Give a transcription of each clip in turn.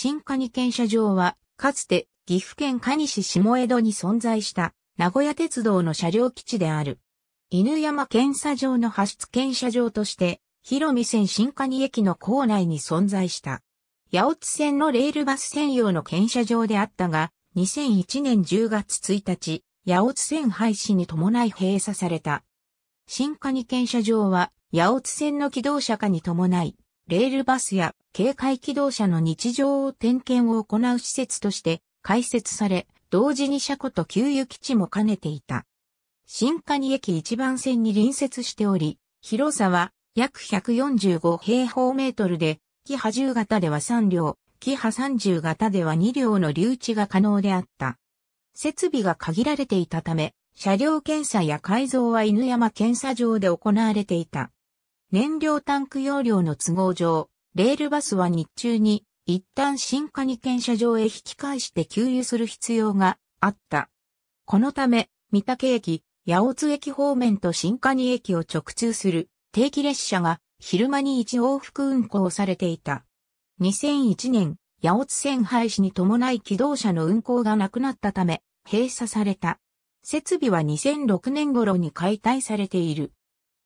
新蟹検車場は、かつて岐阜県蟹市下江戸に存在した名古屋鉄道の車両基地である。犬山検査場の発出検車場として、広見線新蟹駅の構内に存在した。八尾津線のレールバス専用の検車場であったが、2001年10月1日、八尾津線廃止に伴い閉鎖された。新蟹検車場は、八尾津線の起動車化に伴い、レールバスや警戒機動車の日常を点検を行う施設として開設され、同時に車庫と給油基地も兼ねていた。新蟹駅一番線に隣接しており、広さは約145平方メートルで、キハ10型では3両、キハ30型では2両の留置が可能であった。設備が限られていたため、車両検査や改造は犬山検査場で行われていた。燃料タンク容量の都合上、レールバスは日中に一旦新加に検車場へ引き返して給油する必要があった。このため、三宅駅、八尾津駅方面と新加に駅を直通する定期列車が昼間に一往復運行されていた。2001年、八尾津線廃止に伴い機動車の運行がなくなったため、閉鎖された。設備は2006年頃に解体されている。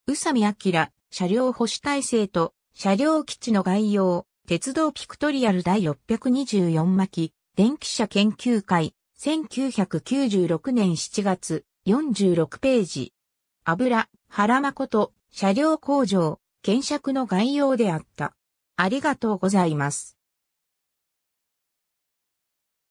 宇佐美明、車両保守体制と、車両基地の概要、鉄道ピクトリアル第624巻、電気車研究会、1996年7月、46ページ。油、原誠、車両工場、検索の概要であった。ありがとうございます。